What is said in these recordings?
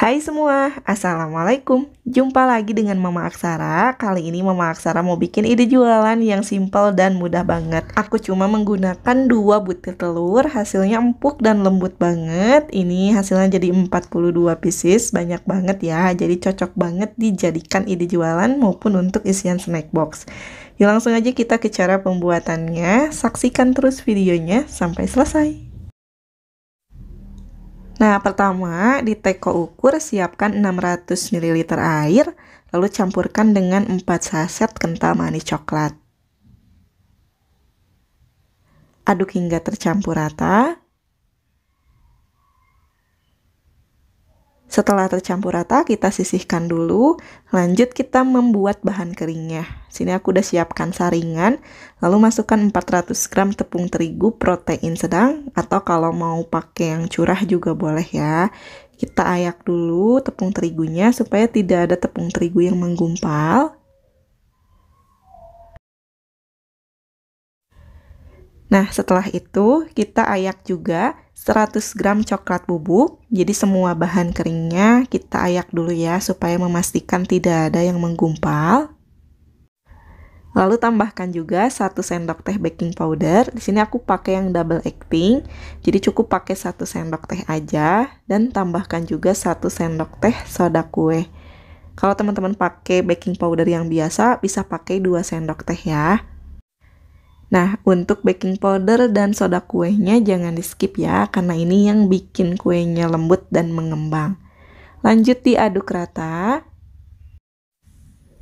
Hai semua, Assalamualaikum Jumpa lagi dengan Mama Aksara Kali ini Mama Aksara mau bikin ide jualan yang simple dan mudah banget Aku cuma menggunakan dua butir telur Hasilnya empuk dan lembut banget Ini hasilnya jadi 42 pieces Banyak banget ya Jadi cocok banget dijadikan ide jualan maupun untuk isian snack box Yuk langsung aja kita ke cara pembuatannya Saksikan terus videonya sampai selesai Nah, pertama di teko ukur siapkan 600 ml air, lalu campurkan dengan 4 saset kental manis coklat. Aduk hingga tercampur rata. Setelah tercampur rata, kita sisihkan dulu. Lanjut kita membuat bahan keringnya. Sini aku udah siapkan saringan, lalu masukkan 400 gram tepung terigu protein sedang atau kalau mau pakai yang curah juga boleh ya. Kita ayak dulu tepung terigunya supaya tidak ada tepung terigu yang menggumpal. Nah, setelah itu kita ayak juga 100 gram coklat bubuk. Jadi semua bahan keringnya kita ayak dulu ya supaya memastikan tidak ada yang menggumpal. Lalu tambahkan juga 1 sendok teh baking powder. Di sini aku pakai yang double acting. Jadi cukup pakai 1 sendok teh aja dan tambahkan juga 1 sendok teh soda kue. Kalau teman-teman pakai baking powder yang biasa bisa pakai 2 sendok teh ya. Nah, untuk baking powder dan soda kuenya jangan di skip ya, karena ini yang bikin kuenya lembut dan mengembang. Lanjut diaduk rata.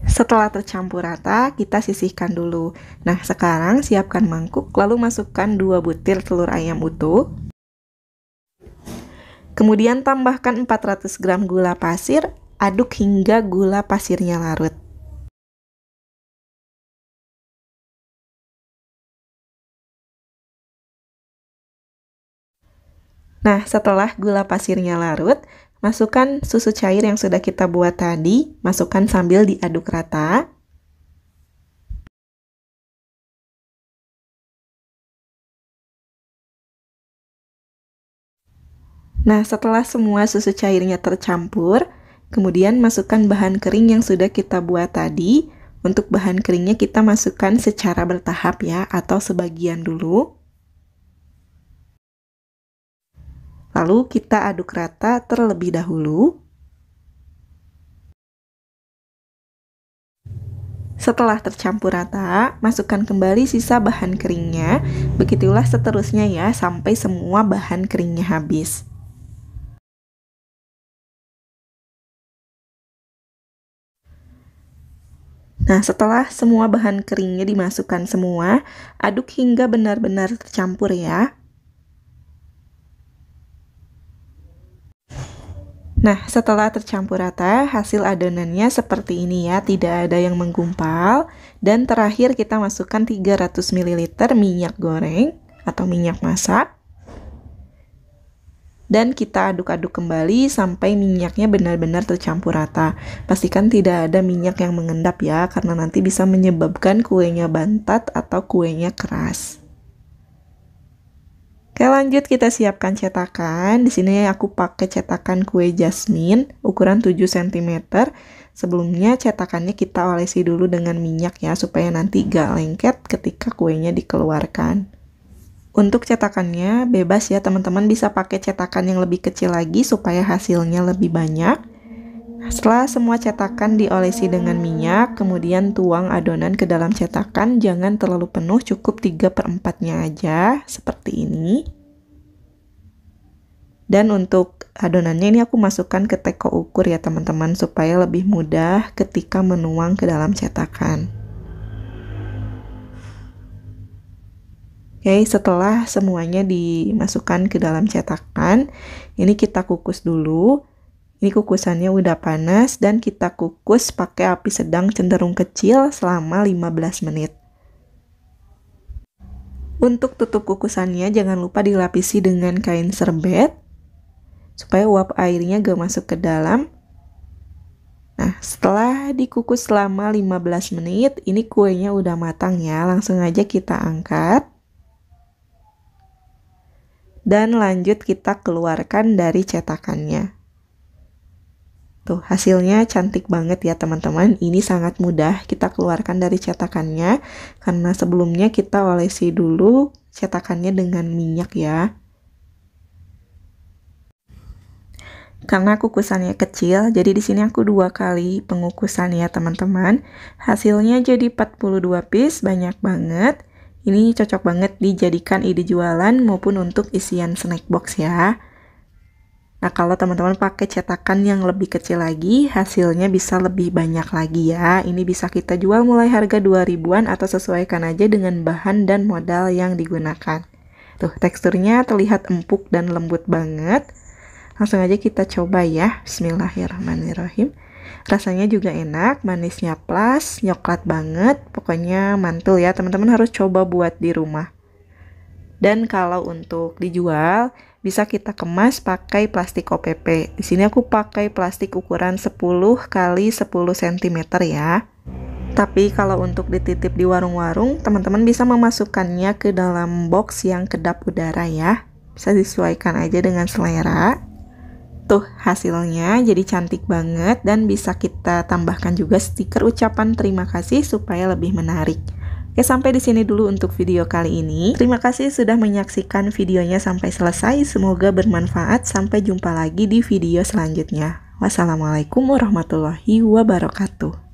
Setelah tercampur rata, kita sisihkan dulu. Nah, sekarang siapkan mangkuk, lalu masukkan 2 butir telur ayam utuh. Kemudian tambahkan 400 gram gula pasir, aduk hingga gula pasirnya larut. Nah, setelah gula pasirnya larut, masukkan susu cair yang sudah kita buat tadi, masukkan sambil diaduk rata. Nah, setelah semua susu cairnya tercampur, kemudian masukkan bahan kering yang sudah kita buat tadi. Untuk bahan keringnya kita masukkan secara bertahap ya, atau sebagian dulu. Lalu kita aduk rata terlebih dahulu. Setelah tercampur rata, masukkan kembali sisa bahan keringnya. Begitulah seterusnya ya sampai semua bahan keringnya habis. Nah, setelah semua bahan keringnya dimasukkan semua, aduk hingga benar-benar tercampur ya. Nah, setelah tercampur rata, hasil adonannya seperti ini ya, tidak ada yang menggumpal. Dan terakhir kita masukkan 300 ml minyak goreng atau minyak masak. Dan kita aduk-aduk kembali sampai minyaknya benar-benar tercampur rata. Pastikan tidak ada minyak yang mengendap ya, karena nanti bisa menyebabkan kuenya bantat atau kuenya keras. Oke lanjut kita siapkan cetakan. Di sini aku pakai cetakan kue jasmin ukuran 7 cm. Sebelumnya cetakannya kita olesi dulu dengan minyak ya supaya nanti gak lengket ketika kuenya dikeluarkan. Untuk cetakannya bebas ya teman-teman bisa pakai cetakan yang lebih kecil lagi supaya hasilnya lebih banyak. Setelah semua cetakan diolesi dengan minyak, kemudian tuang adonan ke dalam cetakan, jangan terlalu penuh, cukup 3 per 4-nya aja, seperti ini. Dan untuk adonannya ini aku masukkan ke teko ukur ya teman-teman, supaya lebih mudah ketika menuang ke dalam cetakan. Oke, setelah semuanya dimasukkan ke dalam cetakan, ini kita kukus dulu ini kukusannya udah panas dan kita kukus pakai api sedang cenderung kecil selama 15 menit. Untuk tutup kukusannya jangan lupa dilapisi dengan kain serbet supaya uap airnya gak masuk ke dalam. Nah, setelah dikukus selama 15 menit, ini kuenya udah matang ya. Langsung aja kita angkat. Dan lanjut kita keluarkan dari cetakannya. Tuh, gitu. hasilnya cantik banget ya teman-teman. Ini sangat mudah kita keluarkan dari cetakannya karena sebelumnya kita olesi dulu cetakannya dengan minyak ya. Karena kukusannya kecil, jadi di sini aku dua kali pengukusan ya teman-teman. Hasilnya jadi 42 piece, banyak banget. Ini cocok banget dijadikan ide jualan maupun untuk isian snack box ya. Nah, kalau teman-teman pakai cetakan yang lebih kecil lagi, hasilnya bisa lebih banyak lagi ya. Ini bisa kita jual mulai harga 2000 ribuan atau sesuaikan aja dengan bahan dan modal yang digunakan. Tuh, teksturnya terlihat empuk dan lembut banget. Langsung aja kita coba ya. Bismillahirrahmanirrahim. Rasanya juga enak, manisnya plus, nyoklat banget. Pokoknya mantul ya, teman-teman harus coba buat di rumah. Dan kalau untuk dijual, bisa kita kemas pakai plastik OPP. Di sini aku pakai plastik ukuran 10 kali 10 cm ya. Tapi kalau untuk dititip di warung-warung, teman-teman bisa memasukkannya ke dalam box yang kedap udara ya. Bisa disesuaikan aja dengan selera. Tuh hasilnya jadi cantik banget dan bisa kita tambahkan juga stiker ucapan terima kasih supaya lebih menarik. Oke, ya, sampai di sini dulu untuk video kali ini. Terima kasih sudah menyaksikan videonya sampai selesai. Semoga bermanfaat. Sampai jumpa lagi di video selanjutnya. Wassalamualaikum warahmatullahi wabarakatuh.